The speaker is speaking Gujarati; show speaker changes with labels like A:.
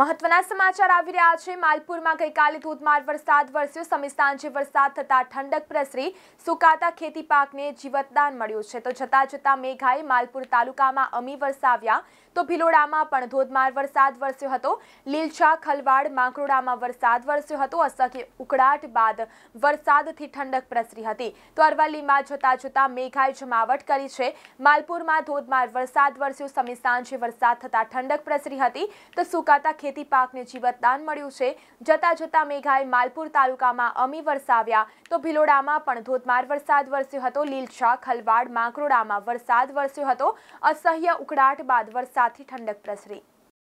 A: મહત્વના સમાચાર આવી રહ્યા છે માલપુરમાં ગઈકાલે ધોધમાર વરસાદ વરસ્યો સમી સાંજે વરસાદ થતા ઠંડક પ્રસરી સુકાતા ખેતી પાકને જીવતદાન મળ્યું છે તો જતાં જતાં મેઘાએ માલપુર તાલુકામાં અમી વરસાવ્યા તો ભિલોડામાં પણ ધોધમાર વરસાદ વરસ્યો હતો લીલછા ખલવાડ માંકરોડામાં વરસાદ વરસ્યો હતો અસહ્ય ઉકળાટ બાદ વરસાદથી ઠંડક પ્રસરી હતી તો અરવલ્લીમાં જતાં જતાં મેઘાએ જમાવટ કરી છે માલપુરમાં ધોધમાર વરસાદ વરસ્યો સમી વરસાદ થતાં ઠંડક પ્રસરી હતી તો સુકાતા ખેતી પાકને જીવતદાન મળ્યું છે જતા જતા મેઘાએ માલપુર તાલુકામાં અમી વરસાવ્યા તો ભિલોડામાં પણ ધોધમાર વરસાદ વરસ્યો હતો લીલછા ખલવાડ માંકરોડામાં વરસાદ વરસ્યો હતો અસહ્ય ઉકળાટ બાદ વરસાદથી ઠંડક પ્રસરી